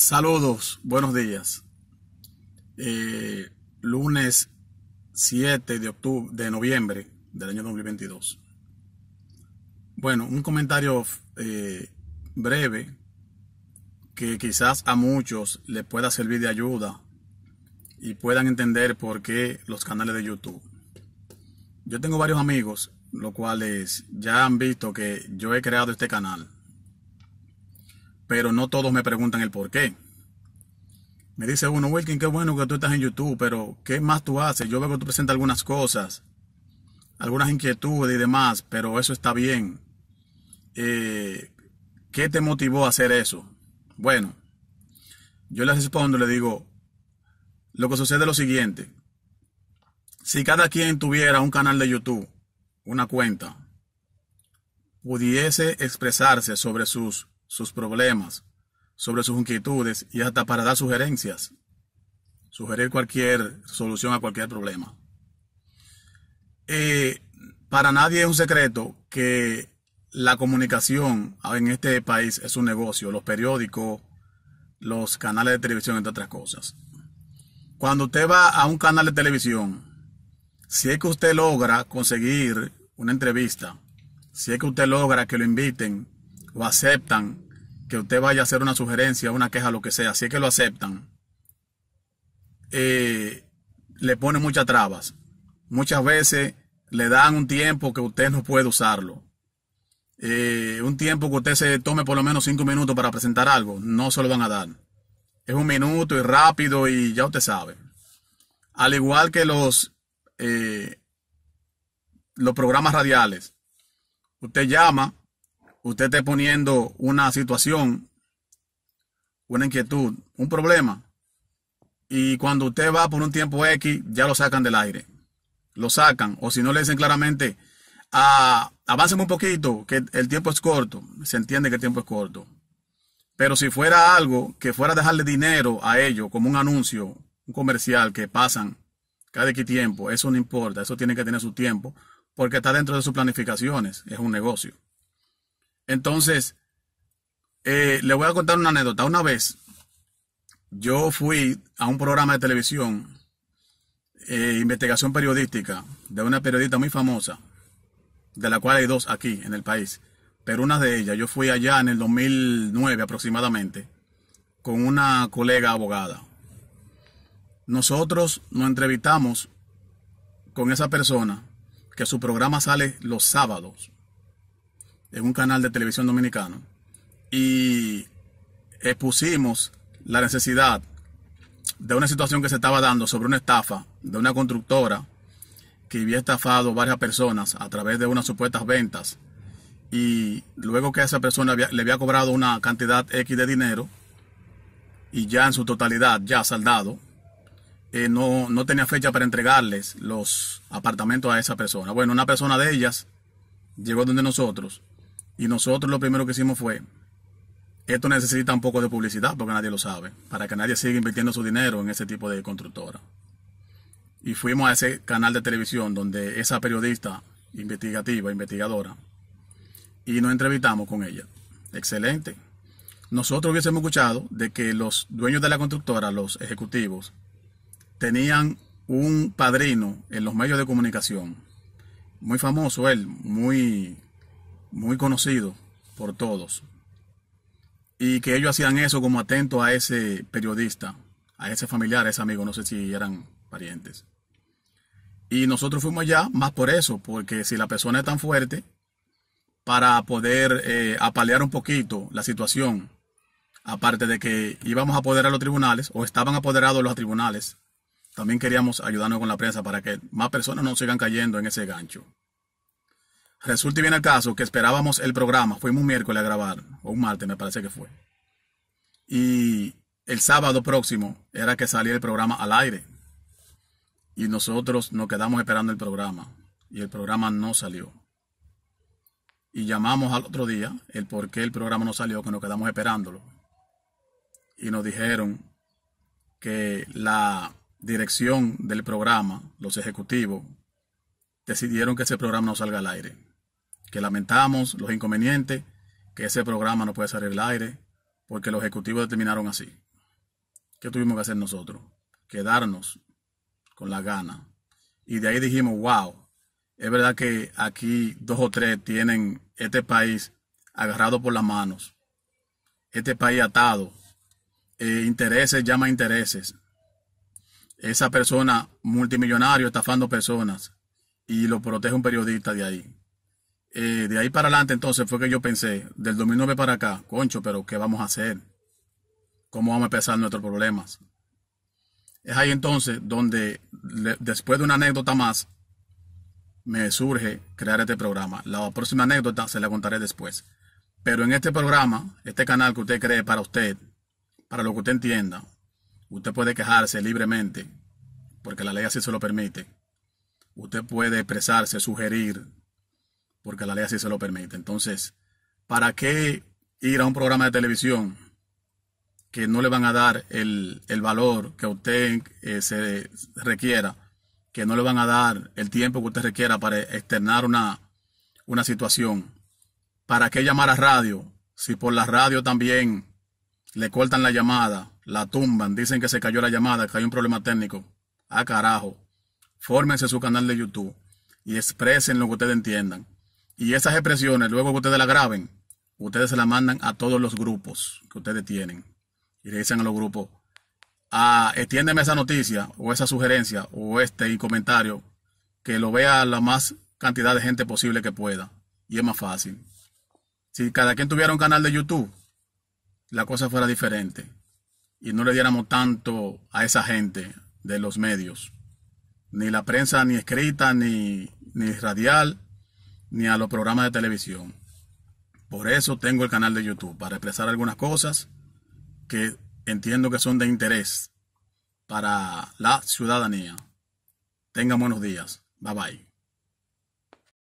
Saludos, buenos días. Eh, lunes 7 de, de noviembre del año 2022. Bueno, un comentario eh, breve que quizás a muchos les pueda servir de ayuda y puedan entender por qué los canales de YouTube. Yo tengo varios amigos, los cuales ya han visto que yo he creado este canal pero no todos me preguntan el por qué. Me dice uno, Wilkin, qué bueno que tú estás en YouTube, pero ¿qué más tú haces? Yo veo que tú presentas algunas cosas, algunas inquietudes y demás, pero eso está bien. Eh, ¿Qué te motivó a hacer eso? Bueno, yo les respondo, le digo, lo que sucede es lo siguiente. Si cada quien tuviera un canal de YouTube, una cuenta, pudiese expresarse sobre sus sus problemas, sobre sus inquietudes y hasta para dar sugerencias, sugerir cualquier solución a cualquier problema. Eh, para nadie es un secreto que la comunicación en este país es un negocio, los periódicos, los canales de televisión, entre otras cosas. Cuando usted va a un canal de televisión, si es que usted logra conseguir una entrevista, si es que usted logra que lo inviten o aceptan que usted vaya a hacer una sugerencia, una queja, lo que sea, si es que lo aceptan, eh, le ponen muchas trabas. Muchas veces le dan un tiempo que usted no puede usarlo. Eh, un tiempo que usted se tome por lo menos cinco minutos para presentar algo, no se lo van a dar. Es un minuto y rápido y ya usted sabe. Al igual que los, eh, los programas radiales. Usted llama, usted esté poniendo una situación, una inquietud, un problema, y cuando usted va por un tiempo X, ya lo sacan del aire. Lo sacan, o si no le dicen claramente, ah, un poquito, que el tiempo es corto, se entiende que el tiempo es corto. Pero si fuera algo que fuera a dejarle dinero a ellos, como un anuncio, un comercial que pasan cada X tiempo, eso no importa, eso tiene que tener su tiempo, porque está dentro de sus planificaciones, es un negocio. Entonces, eh, le voy a contar una anécdota. Una vez, yo fui a un programa de televisión, eh, investigación periodística, de una periodista muy famosa, de la cual hay dos aquí en el país. Pero una de ellas, yo fui allá en el 2009 aproximadamente, con una colega abogada. Nosotros nos entrevistamos con esa persona, que su programa sale los sábados en un canal de televisión dominicano y expusimos la necesidad de una situación que se estaba dando sobre una estafa de una constructora que había estafado varias personas a través de unas supuestas ventas y luego que a esa persona le había cobrado una cantidad X de dinero y ya en su totalidad, ya saldado, eh, no, no tenía fecha para entregarles los apartamentos a esa persona. Bueno, una persona de ellas llegó donde nosotros y nosotros lo primero que hicimos fue, esto necesita un poco de publicidad porque nadie lo sabe, para que nadie siga invirtiendo su dinero en ese tipo de constructora. Y fuimos a ese canal de televisión donde esa periodista investigativa, investigadora, y nos entrevistamos con ella. Excelente. Nosotros hubiésemos escuchado de que los dueños de la constructora, los ejecutivos, tenían un padrino en los medios de comunicación. Muy famoso él, muy muy conocido por todos, y que ellos hacían eso como atento a ese periodista, a ese familiar, a ese amigo, no sé si eran parientes. Y nosotros fuimos allá más por eso, porque si la persona es tan fuerte, para poder eh, apalear un poquito la situación, aparte de que íbamos a apoderar los tribunales o estaban apoderados los tribunales, también queríamos ayudarnos con la prensa para que más personas no sigan cayendo en ese gancho. Resulta bien el caso que esperábamos el programa, fuimos un miércoles a grabar, o un martes me parece que fue. Y el sábado próximo era que salía el programa al aire. Y nosotros nos quedamos esperando el programa. Y el programa no salió. Y llamamos al otro día el por qué el programa no salió, que nos quedamos esperándolo. Y nos dijeron que la dirección del programa, los ejecutivos, decidieron que ese programa no salga al aire que lamentamos los inconvenientes, que ese programa no puede salir al aire, porque los ejecutivos determinaron así. ¿Qué tuvimos que hacer nosotros? Quedarnos con la gana. Y de ahí dijimos, wow, es verdad que aquí dos o tres tienen este país agarrado por las manos, este país atado, e intereses llama intereses. Esa persona multimillonario estafando personas y lo protege un periodista de ahí. Eh, de ahí para adelante entonces fue que yo pensé, del 2009 para acá, concho, pero ¿qué vamos a hacer? ¿Cómo vamos a empezar nuestros problemas? Es ahí entonces donde, después de una anécdota más, me surge crear este programa. La próxima anécdota se la contaré después. Pero en este programa, este canal que usted cree para usted, para lo que usted entienda, usted puede quejarse libremente, porque la ley así se lo permite. Usted puede expresarse, sugerir, porque la ley así se lo permite. Entonces, ¿para qué ir a un programa de televisión que no le van a dar el, valor que usted eh, se requiera, que no le van a dar el tiempo que usted requiera para externar una, una situación? ¿Para qué llamar a radio? Si por la radio también le cortan la llamada, la tumban, dicen que se cayó la llamada, que hay un problema técnico. A ah, carajo. Fórmense su canal de YouTube y expresen lo que ustedes entiendan. Y esas expresiones, luego que ustedes las graben, ustedes se las mandan a todos los grupos que ustedes tienen. Y le dicen a los grupos, ah, extiéndeme esa noticia o esa sugerencia o este comentario que lo vea la más cantidad de gente posible que pueda. Y es más fácil. Si cada quien tuviera un canal de YouTube, la cosa fuera diferente. Y no le diéramos tanto a esa gente de los medios. Ni la prensa, ni escrita, ni, ni radial, ni a los programas de televisión. Por eso tengo el canal de YouTube, para expresar algunas cosas que entiendo que son de interés para la ciudadanía. Tengan buenos días. Bye bye.